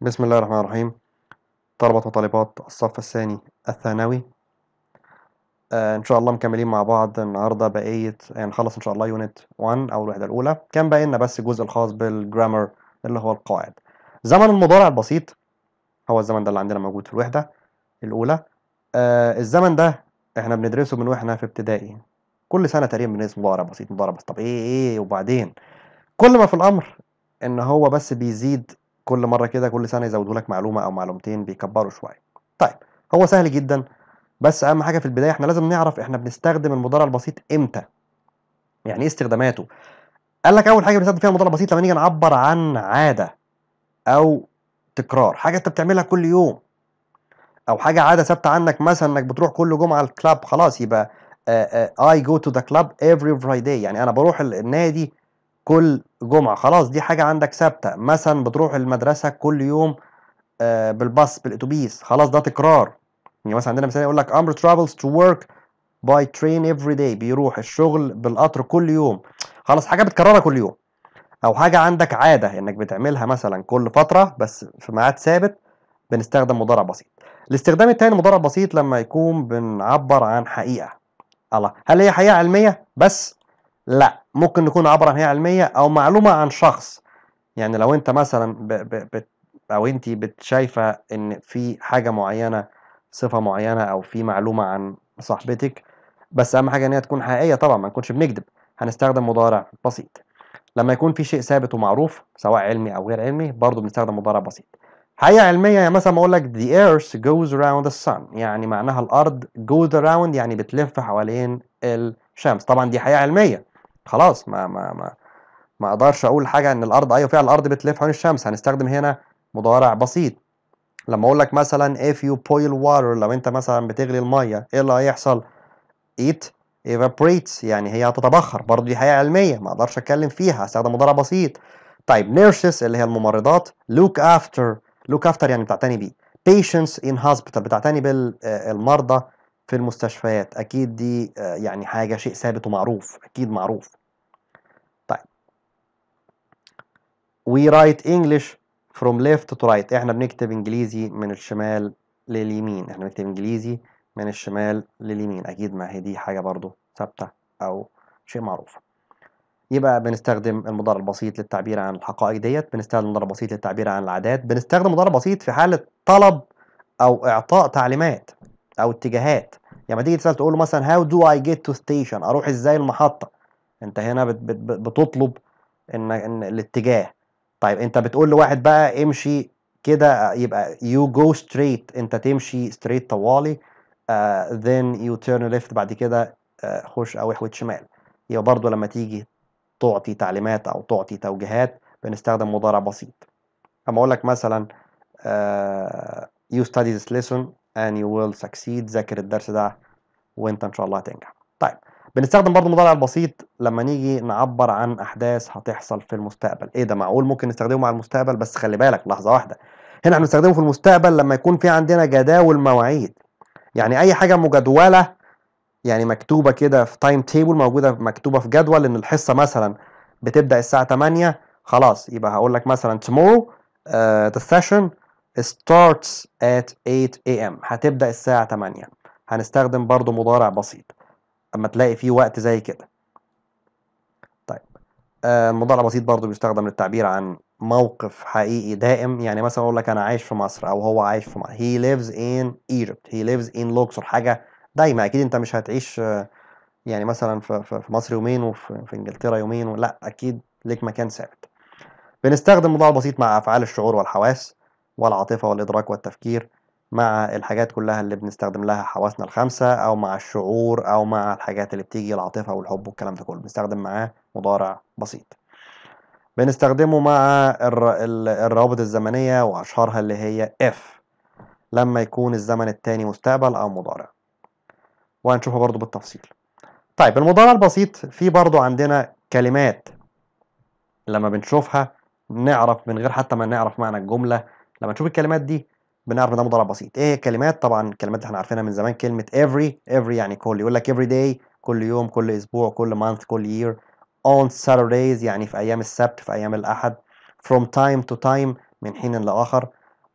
بسم الله الرحمن الرحيم طلبة وطالبات الصف الثاني الثانوي آه ان شاء الله مكملين مع بعض النهارده بقيه هنخلص يعني ان شاء الله يونت 1 او الوحده الاولى كان باقي لنا بس الجزء الخاص بالجرامر اللي هو القواعد زمن المضارع البسيط هو الزمن ده اللي عندنا موجود في الوحده الاولى آه الزمن ده احنا بندرسه من واحنا في ابتدائي كل سنه تقريبا بندرس مضارع بسيط مضارع بس طب ايه ايه وبعدين كل ما في الامر ان هو بس بيزيد كل مره كده كل سنه يزودوا لك معلومه او معلومتين بيكبروا شويه طيب هو سهل جدا بس اهم حاجه في البدايه احنا لازم نعرف احنا بنستخدم المضارع البسيط امتى يعني ايه استخداماته قال لك اول حاجه بنستخدم فيها المضارع البسيط لما نيجي نعبر عن عاده او تكرار حاجه انت بتعملها كل يوم او حاجه عاده ثابته عنك مثلا انك بتروح كل جمعه الكلاب خلاص يبقى اي جو تو ذا كلاب every فرايداي يعني انا بروح النادي كل جمعة خلاص دي حاجة عندك ثابتة مثلا بتروح المدرسة كل يوم آه، بالباص بالاتوبيس خلاص ده تكرار يعني مثلا عندنا مثال يقول لك امر ترافلز تو ورك باي ترين افري داي بيروح الشغل بالقطر كل يوم خلاص حاجة بتكررها كل يوم أو حاجة عندك عادة إنك بتعملها مثلا كل فترة بس في ميعاد ثابت بنستخدم مضارع بسيط الاستخدام التاني مضارع بسيط لما يكون بنعبر عن حقيقة الله هل هي حقيقة علمية بس لا ممكن نكون عبر عن هي علميه او معلومه عن شخص يعني لو انت مثلا ب ب بت او انت بتشايفه ان في حاجه معينه صفه معينه او في معلومه عن صاحبتك بس اهم حاجه ان هي تكون حقيقيه طبعا ما نكونش بنكذب هنستخدم مضارع بسيط لما يكون في شيء ثابت ومعروف سواء علمي او غير علمي برضه بنستخدم مضارع بسيط حقيقه علميه يعني مثلا اقول لك the earth goes around the sun يعني معناها الارض goes around يعني بتلف حوالين الشمس طبعا دي حقيقه علميه خلاص ما ما ما ما اقدرش اقول حاجه ان الارض ايوه فعلا الارض بتلف حول الشمس هنستخدم هنا مضارع بسيط لما اقول لك مثلا if you boil water لو انت مثلا بتغلي الميه ايه اللي هيحصل it evaporates يعني هي هتتبخر برضه دي حقيقه علميه ما اقدرش اتكلم فيها هستخدم مضارع بسيط طيب nurses اللي هي الممرضات look after look after يعني بتعتني بيه patients in hospital بتعتني بالمرضى آه، في المستشفيات أكيد دي آه، يعني حاجة شيء ثابت ومعروف أكيد معروف طيب we write English from left to right إحنا بنكتب إنجليزي من الشمال لليمين إحنا بنكتب إنجليزي من الشمال لليمين أكيد ما هي دي حاجة برضو ثابتة أو شيء معروف يبقى بنستخدم المضارع البسيط للتعبير عن الحقائق ديت بنستخدم المضارع البسيط للتعبير عن العادات بنستخدم مضارع بسيط في حالة طلب أو إعطاء تعليمات او اتجاهات يعني تيجي تسال تقول له مثلا هاو دو اي جيت تو ستيشن اروح ازاي المحطه انت هنا بت بت بتطلب ان ان الاتجاه طيب انت بتقول لواحد بقى امشي كده يبقى يو جو ستريت انت تمشي ستريت طوالي ذن يو تيرن ليفت بعد كده uh, خش او احوت شمال يبقى برضو لما تيجي تعطي تعليمات او تعطي توجيهات بنستخدم مضارع بسيط اما اقول لك مثلا يو ستادي ذس ليسون and you will succeed ذاكر الدرس ده وانت ان شاء الله هتنجح طيب بنستخدم برضه المضارع البسيط لما نيجي نعبر عن احداث هتحصل في المستقبل ايه ده معقول ممكن نستخدمه مع المستقبل بس خلي بالك لحظه واحده هنا هنستخدمه في المستقبل لما يكون في عندنا جداول مواعيد يعني اي حاجه مجدوله يعني مكتوبه كده في تايم تيبل موجوده مكتوبه في جدول ان الحصه مثلا بتبدا الساعه 8 خلاص يبقى هقول لك مثلا tomorrow uh, the session starts at 8 a.m. هتبدأ الساعة 8 هنستخدم برضو مضارع بسيط اما تلاقي فيه وقت زي كده طيب آه، المضارع بسيط برضو بيستخدم للتعبير عن موقف حقيقي دائم يعني مثلا اقول لك انا عايش في مصر او هو عايش في مصر he lives in Egypt he lives in Luxor حاجة دايما اكيد انت مش هتعيش آه، يعني مثلا في مصر يومين وفي انجلترا يومين لا اكيد ليك مكان ثابت بنستخدم مضارع بسيط مع افعال الشعور والحواس والعاطفة والإدراك والتفكير مع الحاجات كلها اللي بنستخدم لها حواسنا الخمسة أو مع الشعور أو مع الحاجات اللي بتيجي العاطفة والحب والكلام ده كله بنستخدم معاه مضارع بسيط بنستخدمه مع الروابط الزمنية وأشهرها اللي هي إف لما يكون الزمن التاني مستقبل أو مضارع وهنشوفه برضو بالتفصيل طيب المضارع البسيط في برضو عندنا كلمات لما بنشوفها نعرف من غير حتى ما نعرف معنى الجملة لما نشوف الكلمات دي بنعرف ان ده مضارع بسيط ايه الكلمات طبعا الكلمات اللي احنا عارفينها من زمان كلمه every every يعني كل يقول لك every day كل يوم كل اسبوع كل month كل year on Saturdays يعني في ايام السبت في ايام الاحد from time to time من حين لاخر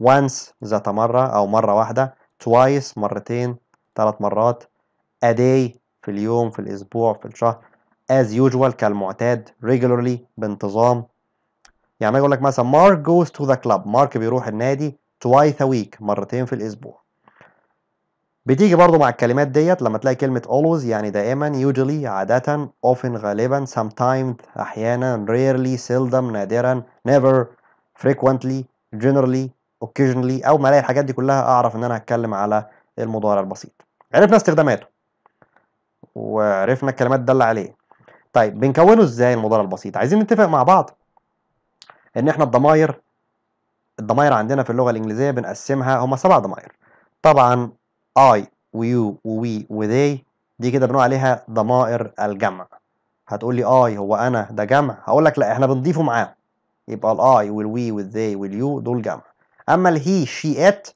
once ذات مره او مره واحده twice مرتين ثلاث مرات a day في اليوم في الاسبوع في الشهر as usual كالمعتاد regularly بانتظام يعني اقول لك مثلا مارك جوز تو ذا كلاب مارك بيروح النادي توايث ويك مرتين في الاسبوع بتيجي برضو مع الكلمات ديت لما تلاقي كلمة always يعني دائما usually عادة often غالبا sometimes أحيانا rarely seldom نادرا never frequently generally occasionally أو ما ألاقي الحاجات دي كلها أعرف إن أنا هتكلم على المضارع البسيط عرفنا استخداماته وعرفنا الكلمات تدل دل عليه طيب بنكونه ازاي المضارع البسيط عايزين نتفق مع بعض ان احنا الضماير الضماير عندنا في اللغه الانجليزيه بنقسمها هما سبع ضماير طبعا اي ويو ووي وذي دي كده بنقول عليها ضمائر الجمع هتقول لي اي هو انا ده جمع هقول لك لا احنا بنضيفه معاه يبقى الاي والوي والذي واليو دول جمع اما الهي شي ات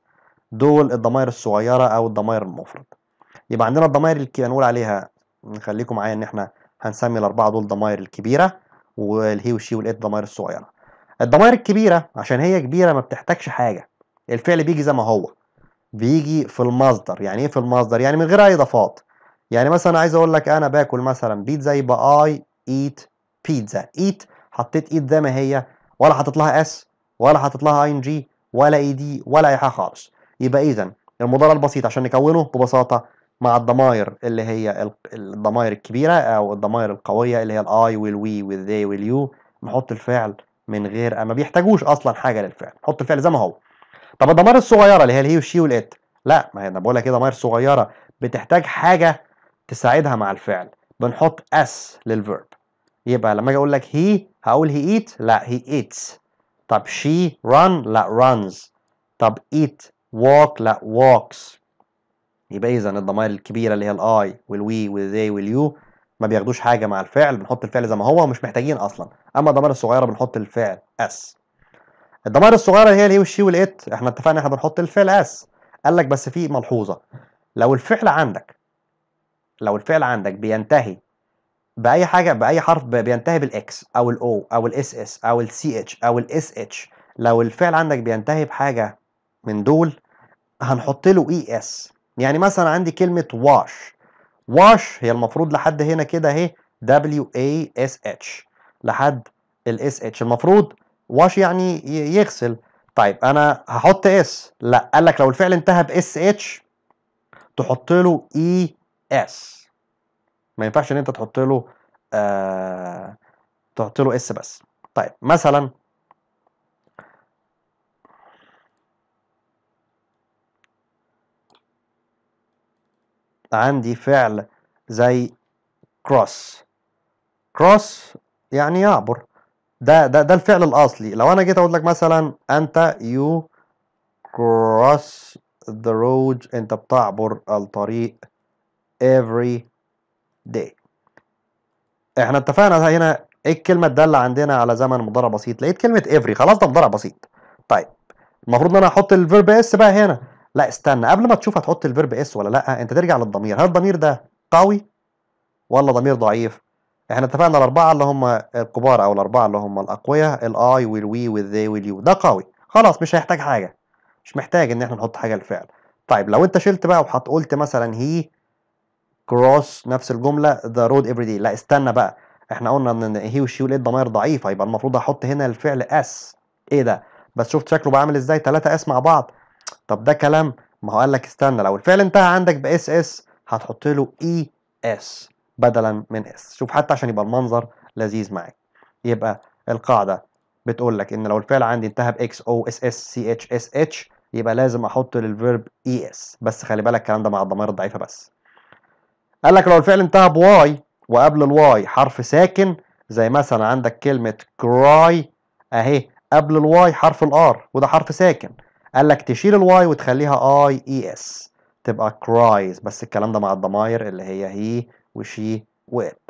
دول الضمائر الصغيره او الضمائر المفرد يبقى عندنا الضمائر اللي هنقول عليها نخليكم معايا ان احنا هنسمي الاربعه دول ضمائر الكبيره والهي والشي والات ضمائر الصغيره الضمائر الكبيرة عشان هي كبيرة ما بتحتاجش حاجة الفعل بيجي زي ما هو بيجي في المصدر يعني ايه في المصدر يعني من غير اي اضافات يعني مثلا عايز اقول لك انا باكل مثلا بيتزا يبقى اي ايت بيتزا ايت حطيت ايت زي ما هي ولا حطيت لها اس ولا حطيت لها اي ان جي ولا اي دي ولا اي حاجه خالص يبقى اذا المضارع البسيط عشان نكونه ببساطه مع الضمائر اللي هي الضمائر الكبيره او الضمائر القويه اللي هي الاي والوي والذي واليو نحط الفعل من غير ما بيحتاجوش اصلا حاجه للفعل حط الفعل زي ما هو طب الضمائر الصغيره اللي هي الهي والشي والات لا ما هي انا بقول لك ايه ضمائر صغيره بتحتاج حاجه تساعدها مع الفعل بنحط اس للفيرب يبقى لما اجي اقول لك هي هقول هي ايت لا هي ايتس طب شي ران لا رانز طب ايت ووك لا ووكس يبقى اذا الضمائر الكبيره اللي هي الاي والوي والذي واليو ما بياخدوش حاجه مع الفعل بنحط الفعل زي ما هو ومش محتاجين اصلا اما الضمائر الصغيره بنحط الفعل اس الضمائر الصغيره هي الهي والشي والات احنا اتفقنا احنا بنحط الفعل اس قال لك بس في ملحوظه لو الفعل عندك لو الفعل عندك بينتهي باي حاجه باي حرف بينتهي بالاكس او الاو او الاس اس او السي اتش او الاس اتش لو الفعل عندك بينتهي بحاجه من دول هنحط له اي e اس يعني مثلا عندي كلمه واش واش هي المفروض لحد هنا كده اهي دبليو اي اس اتش لحد الاس اتش المفروض واش يعني يغسل طيب انا هحط اس لا قال لك لو الفعل انتهى باس اتش تحط له اي e اس ما ينفعش ان انت تحط له آه تحط له اس بس طيب مثلا عندي فعل زي cross cross يعني يعبر ده ده ده الفعل الاصلي لو انا جيت اقول لك مثلا انت يو cross the road انت بتعبر الطريق every day احنا اتفقنا هنا ايه الكلمه الدالة عندنا على زمن مضارع بسيط لقيت كلمه every خلاص ده مضارع بسيط طيب المفروض ان انا احط الفيرب اس بقى هنا لا استنى قبل ما تشوف هتحط الفيرب اس ولا لا انت ترجع للضمير هل الضمير ده قوي ولا ضمير ضعيف احنا اتفقنا الاربعه اللي هم الكبار او الاربعه اللي هم الاقوياء الاي والوي والذي واليو ده قوي خلاص مش هيحتاج حاجه مش محتاج ان احنا نحط حاجه للفعل طيب لو انت شلت بقى وحط قلت مثلا هي كروس نفس الجمله ذا رود افري دي لا استنى بقى احنا قلنا ان هي وشي وليه الضمائر ضعيفه يبقى المفروض احط هنا الفعل اس ايه ده بس شفت شكله بعمل ازاي ثلاثه اس مع بعض طب ده كلام ما هو قال لك استنى لو الفعل انتهى عندك باس اس هتحط له اي اس بدلا من اس شوف حتى عشان يبقى المنظر لذيذ معاك يبقى القاعده بتقول لك ان لو الفعل عندي انتهى باكس او اس اس سي اتش اس اتش يبقى لازم احط للفيرب اي اس بس خلي بالك الكلام ده مع الضمائر الضعيفه بس قال لك لو الفعل انتهى بواي وقبل الواي حرف ساكن زي مثلا عندك كلمه كراي اهي قبل الواي حرف الار وده حرف ساكن قال لك تشيل الواي وتخليها اي اي اس تبقى كرايز بس الكلام ده مع الضماير اللي هي هي وشي وات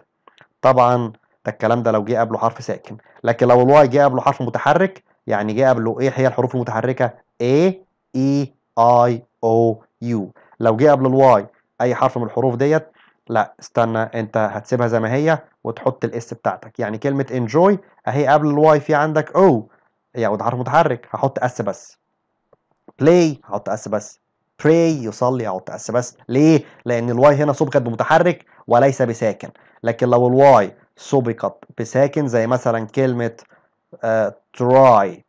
طبعا ده الكلام ده لو جه قبله حرف ساكن لكن لو الواي جه قبله حرف متحرك يعني جه قبله ايه هي الحروف المتحركه A E I O U لو جه قبل الواي اي حرف من الحروف ديت لا استنى انت هتسيبها زي ما هي وتحط الاس بتاعتك يعني كلمه انجوي اهي قبل الواي في عندك او يعني ده حرف متحرك هحط اس بس play هحط اس بس pray يصلي هحط اس بس ليه؟ لان الواي هنا سبقت بمتحرك وليس بساكن لكن لو الواي سبقت بساكن زي مثلا كلمه تراي آه،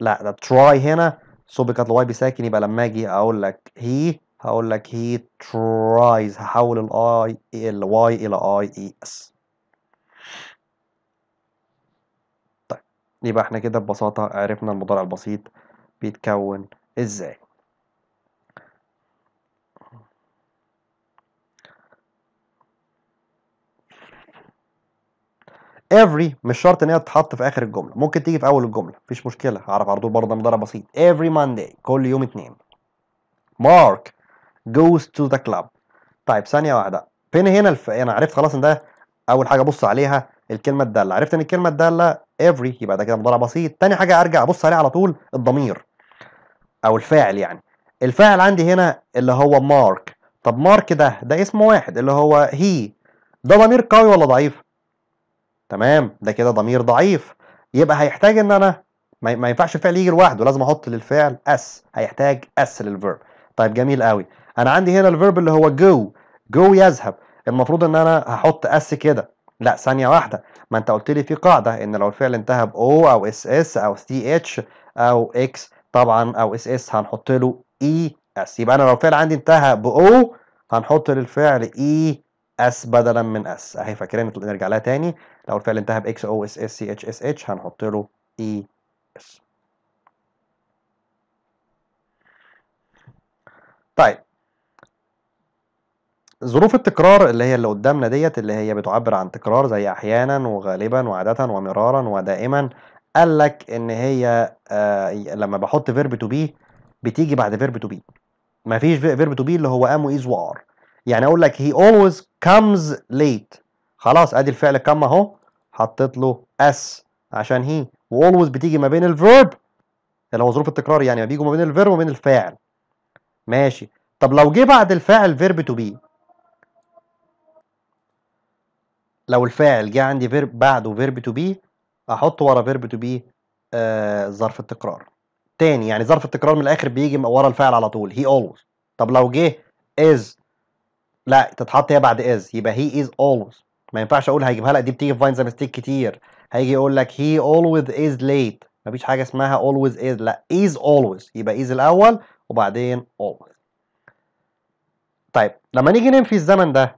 لا ده تراي هنا سبقت الواي بساكن يبقى لما اجي اقول لك هي هقول لك هي tries هحول الاي الواي الى اي اي اس طيب يبقى احنا كده ببساطه عرفنا المضارع البسيط بيتكون ازاي every مش شرط ان هي تتحط في اخر الجمله ممكن تيجي في اول الجمله مفيش مشكله هعرف على طول برضه مضارع بسيط every monday كل يوم اثنين mark goes to the club طيب ثانيه واحده فين هنا الف... انا عرفت خلاص ان ده اول حاجه ابص عليها الكلمه الداله عرفت ان الكلمه الداله every يبقى ده كده مضارع بسيط ثاني حاجه ارجع ابص عليها على طول الضمير او الفاعل يعني الفاعل عندي هنا اللي هو مارك طب مارك ده ده اسم واحد اللي هو هي ده ضمير قوي ولا ضعيف تمام ده كده ضمير ضعيف يبقى هيحتاج ان انا ما ينفعش الفعل يجي لوحده لازم احط للفعل اس هيحتاج اس للفيرب طيب جميل قوي انا عندي هنا الفيرب اللي هو جو جو يذهب المفروض ان انا هحط اس كده لا ثانيه واحده ما انت قلت لي في قاعده ان لو الفعل انتهى باو او اس اس او سي اتش او اكس طبعا او اس اس هنحط له اي e اس يبقى انا لو الفعل عندي انتهى ب او هنحط للفعل اي e اس بدلا من اس اهي فاكرين نرجع لها تاني لو الفعل انتهى ب اكس او اس اس سي اتش اس اتش هنحط له اي e اس طيب ظروف التكرار اللي هي اللي قدامنا ديت اللي هي بتعبر عن تكرار زي احيانا وغالبا وعادة ومرارا ودائما قال لك ان هي آه لما بحط فيرب تو بي بتيجي بعد فيرب تو بي ما فيش فيرب تو بي اللي هو ام ويز وار يعني اقول لك هي اولويز كمز ليت خلاص ادي الفعل كم اهو حطيت له اس عشان هي والويز بتيجي ما بين الفيرب اللي هو ظروف التكرار يعني ما بيجوا ما بين الفيرب وما بين الفاعل ماشي طب لو جه بعد الفاعل فيرب تو بي لو الفاعل جه عندي فيرب بعده فيرب تو بي احط ورا فيرب تو بي ظرف التكرار تاني يعني ظرف التكرار من الاخر بيجي ورا الفعل على طول هي always طب لو جه از لا تتحط هي بعد از يبقى هي از always ما ينفعش اقول هيجيبها لك دي بتيجي في فاينز ميستيك كتير هيجي يقول لك هي always is late مفيش حاجه اسمها always is لا is always يبقى is الاول وبعدين always طيب لما نيجي ننفي الزمن ده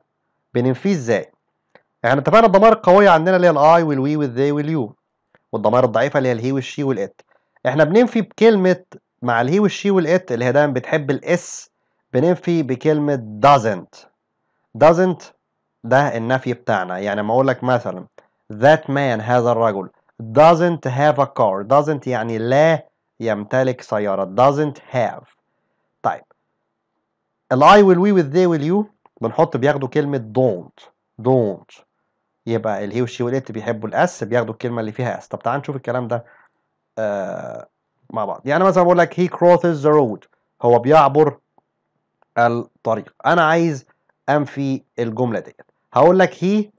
بننفيه ازاي احنا يعني اتفقنا الضمائر القويه عندنا اللي هي الاي والوي والذي واليو والضمائر الضعيفه اللي هي الهي والشي والات احنا بننفي بكلمه مع الهي والشي والات اللي هي دايما بتحب الاس بننفي بكلمه doesn't doesn't ده النفي بتاعنا يعني ما اقول لك مثلا that man هذا الرجل doesn't have a car doesn't يعني لا يمتلك سيارة doesn't have طيب ال I will we with they will you بنحط بياخدوا كلمة don't don't يبقى الهي والشي والإت بيحبوا الأس بياخدوا الكلمة اللي فيها أس طب تعال نشوف الكلام ده آه مع بعض يعني مثلا بقول لك هي crosses ذا رود هو بيعبر الطريق أنا عايز أنفي الجملة ديت هقول لك هي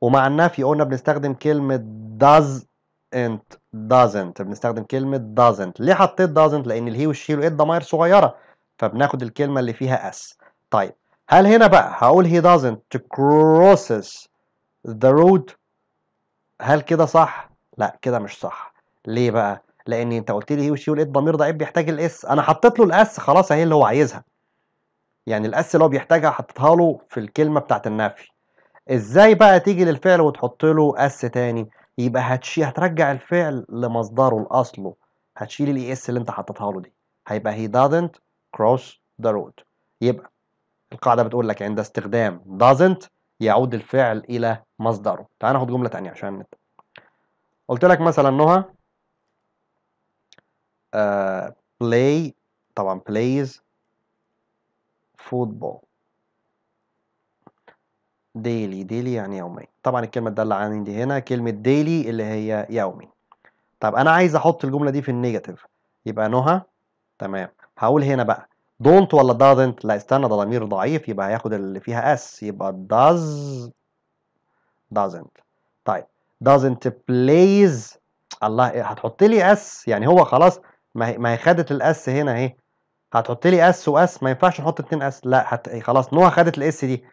ومع النفي قلنا بنستخدم كلمة داز انت doesn't بنستخدم كلمة doesn't ليه حطيت doesn't لأن الهي والشي والإت ضمائر صغيرة فبناخد الكلمة اللي فيها أس طيب هل هنا بقى هقول هي doesn't crosses ذا رود هل كده صح؟ لا كده مش صح ليه بقى؟ لان انت قلت لي هي وشي ولقيت ضمير ضعيف بيحتاج الاس انا حطيت له الاس خلاص اهي اللي هو عايزها يعني الاس اللي هو بيحتاجها حطيتها له في الكلمه بتاعت النفي ازاي بقى تيجي للفعل وتحط له اس تاني يبقى هتشي هترجع الفعل لمصدره لاصله هتشيل الاي اس e اللي انت حطيتها له دي هيبقى he doesn't cross the road يبقى القاعده بتقول لك عند استخدام doesn't يعود الفعل إلى مصدره تعال ناخد جملة تانية عشان نت... قلت لك مثلا نهى آه play طبعا plays football daily daily يعني يومي طبعا الكلمة تدل عندي هنا كلمة daily اللي هي يومي طب أنا عايز أحط الجملة دي في النيجاتيف يبقى نهى تمام هقول هنا بقى don't ولا doesn't لا استنى ده ضمير ضعيف يبقى هياخد اللي فيها s يبقى does doesn't طيب doesn't plays الله إيه، هتحط لي s يعني هو خلاص ما هي خدت الاس هنا اهي هتحط لي اس واس ما ينفعش نحط اتنين اس لا هت... خلاص نوها خدت الاس دي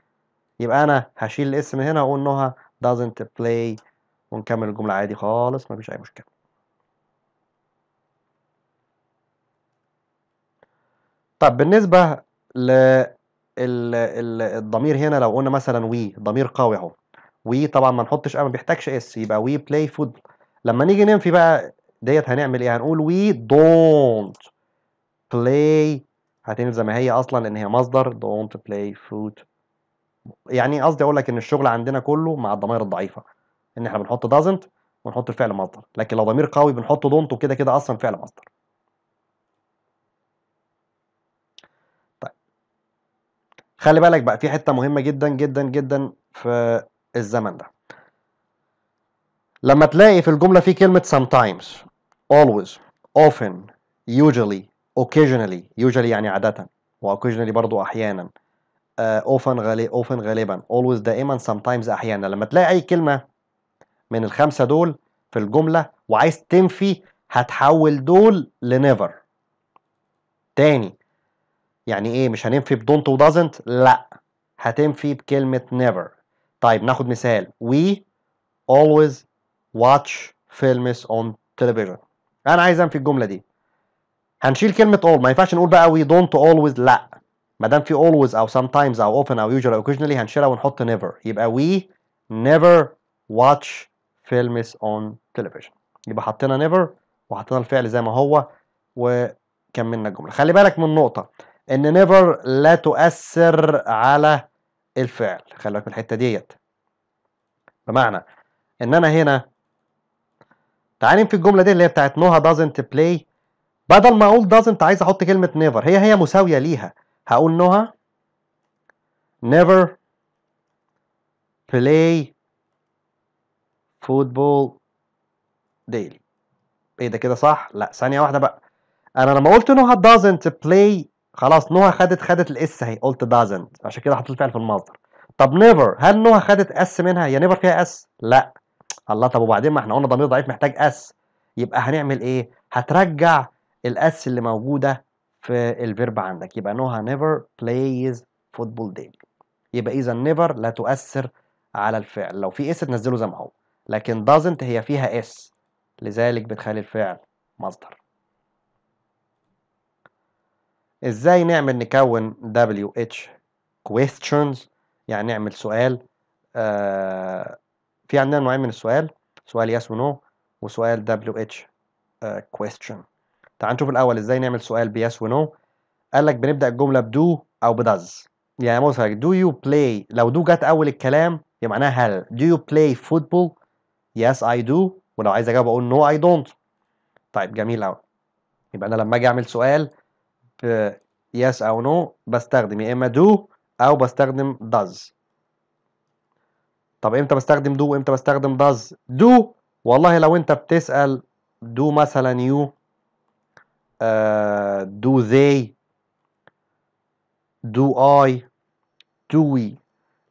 يبقى انا هشيل الاس من هنا واقول نوها doesn't play ونكمل الجمله عادي خالص مفيش اي مشكله طب بالنسبة للضمير هنا لو قلنا مثلا وي ضمير قوي اهو وي طبعا ما نحطش ما بيحتاجش اس يبقى وي بلاي فود لما نيجي ننفي بقى ديت هنعمل ايه هنقول وي دونت بلاي هتنزل زي ما هي اصلا لان هي مصدر دونت بلاي فود يعني قصدي اقول لك ان الشغل عندنا كله مع الضمائر الضعيفه ان احنا بنحط doesn't ونحط الفعل مصدر لكن لو ضمير قوي بنحط دونت وكده كده اصلا فعل مصدر خلي بالك بقى في حته مهمه جدا جدا جدا في الزمن ده لما تلاقي في الجمله في كلمه sometimes always often usually occasionally usually يعني عاده واوكيجنالي برضو احيانا اوفن آه، غالي اوفن غالبا اولويز دائما sometimes احيانا لما تلاقي اي كلمه من الخمسه دول في الجمله وعايز تنفي هتحول دول لنيفر تاني يعني ايه مش هننفي بدونت ودازنت لا هتنفي بكلمه نيفر طيب ناخد مثال وي اولويز واتش فيلمز اون تلفزيون انا عايز انفي الجمله دي هنشيل كلمه اول ما ينفعش نقول بقى وي دونت اولويز لا ما دام في اولويز او تايمز او اوفن او usually او occasionally هنشيلها ونحط نيفر يبقى وي نيفر واتش فيلمز اون تلفزيون يبقى حطينا نيفر وحطينا الفعل زي ما هو وكملنا الجمله خلي بالك من نقطه ان نيفر لا تؤثر على الفعل خلي بالك من الحته ديت بمعنى ان انا هنا تعالى في الجمله دي اللي هي بتاعت نوها doesn't play بدل ما اقول doesn't عايز احط كلمه never هي هي مساويه ليها هقول نوها never play football daily ايه ده كده صح لا ثانيه واحده بقى انا لما قلت نوها doesn't play خلاص نوها خدت خدت الاس اهي قلت doesn't عشان كده حطيت الفعل في المصدر طب نيفر هل نوها خدت اس منها هي نيفر فيها اس لا الله طب وبعدين ما احنا قلنا ضمير ضعيف محتاج اس يبقى هنعمل ايه هترجع الاس اللي موجوده في الفيرب عندك يبقى نوها نيفر بلايز فوتبول ديلي يبقى اذا نيفر لا تؤثر على الفعل لو في اس تنزله زي ما هو لكن doesn't هي فيها اس لذلك بتخلي الفعل مصدر ازاي نعمل نكون WH questions يعني نعمل سؤال آه، في عندنا نوعين من السؤال سؤال yes و no وسؤال WH اتش آه، question تعال نشوف الاول ازاي نعمل سؤال بيس ونو قال لك بنبدا الجمله بدو او بدز يعني مثلا دو يو بلاي لو دو جت اول الكلام يبقى معناها هل دو يو بلاي فوتبول يس اي دو ولو عايز اجاوب اقول نو اي دونت طيب جميل قوي يبقى انا لما اجي اعمل سؤال يس آه، او نو بستخدم يا اما دو او بستخدم داز طب امتى بستخدم دو وامتى بستخدم داز دو والله لو انت بتسال دو مثلا يو دو ذي دو اي دو وي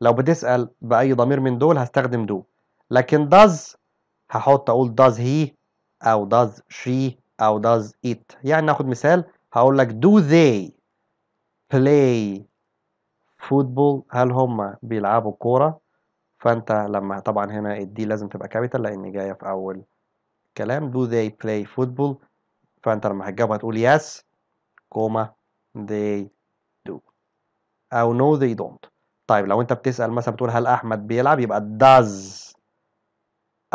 لو بتسال باي ضمير من دول هستخدم دو لكن داز هحط اقول داز هي او داز شي او داز ات يعني ناخد مثال هقول لك do they play football هل هم بيلعبوا كورة فانت لما طبعا هنا الدي لازم تبقى كابيتال لان جاية في اول كلام do they play football فانت لما هتجاوب هتقول yes كوما they do او no they don't طيب لو انت بتسأل مثلا بتقول هل احمد بيلعب يبقى does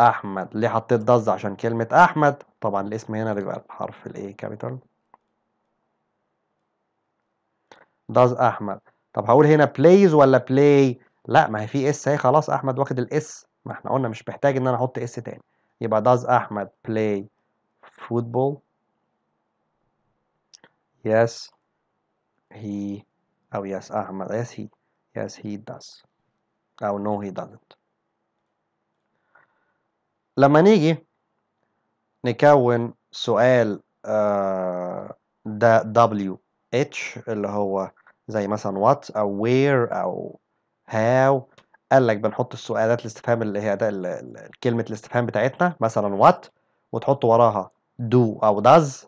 احمد ليه حطيت does عشان كلمة احمد طبعا الاسم هنا بيبقى بحرف الايه كابيتال داز احمد طب هقول هنا plays ولا play لا ما هي في اس اهي خلاص احمد واخد الاس ما احنا قلنا مش محتاج ان انا احط اس تاني يبقى does احمد play football يس هي او يس احمد يس هي يس هي داز او نو هي دازنت لما نيجي نكون سؤال آه، ده uh, W H اللي هو زي مثلا وات او وير او هاو قال لك بنحط السؤالات الاستفهام اللي هي ده كلمه الاستفهام بتاعتنا مثلا وات وتحط وراها دو او داز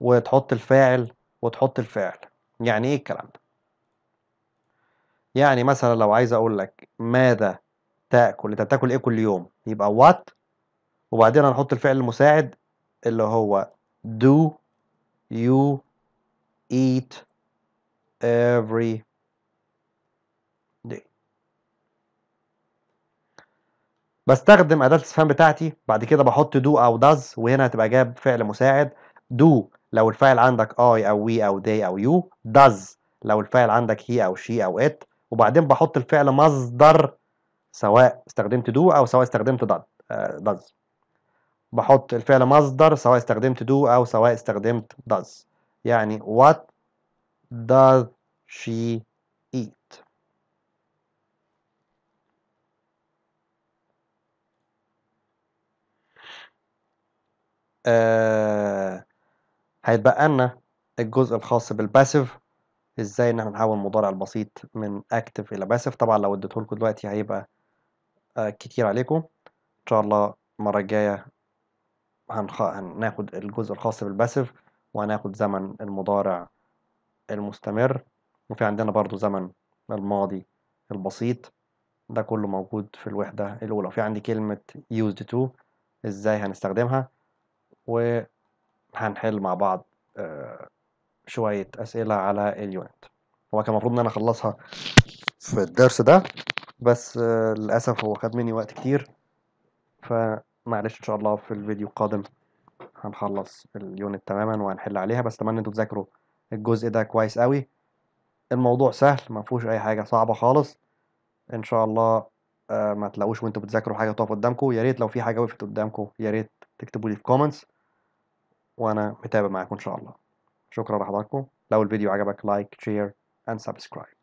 وتحط الفاعل وتحط الفعل يعني ايه الكلام ده يعني مثلا لو عايز اقول لك ماذا تاكل انت بتاكل ايه كل يوم يبقى وات وبعدين هنحط الفعل المساعد اللي هو do you eat every day بستخدم أداة الاستفهام بتاعتي بعد كده بحط do أو does وهنا هتبقى جاب فعل مساعد do لو الفاعل عندك I أو we أو they أو you does لو الفاعل عندك he أو she أو it وبعدين بحط الفعل مصدر سواء استخدمت do أو سواء استخدمت آه، does بحط الفعل مصدر سواء استخدمت do أو سواء استخدمت does يعني what does she eat هيتبقى لنا الجزء الخاص بالباسيف ازاي ان احنا نحول المضارع البسيط من اكتف الى باسيف طبعا لو اديته لكم دلوقتي هيبقى آه، كتير عليكم ان شاء الله المره الجايه هنخ... هناخد الجزء الخاص بالباسيف وهناخد زمن المضارع المستمر وفي عندنا برضو زمن الماضي البسيط ده كله موجود في الوحدة الأولى وفي عندي كلمة used to إزاي هنستخدمها وهنحل مع بعض آه، شوية أسئلة على اليونت هو كان المفروض إن أنا أخلصها في الدرس ده بس آه، للأسف هو خد مني وقت كتير فمعلش إن شاء الله في الفيديو القادم هنخلص اليونت تماما وهنحل عليها بس أتمنى أنتوا تذاكروا الجزء ده كويس قوي الموضوع سهل ما فيهوش اي حاجه صعبه خالص ان شاء الله آه، ما تلاقوش وانتوا بتذاكروا حاجه تقف قدامكم يا ريت لو في حاجه وقفت قدامكم يا ريت تكتبوا لي في كومنتس وانا متابع معاكم ان شاء الله شكرا لحضراتكم لو الفيديو عجبك لايك شير اند سبسكرايب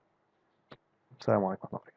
السلام عليكم ورحمه الله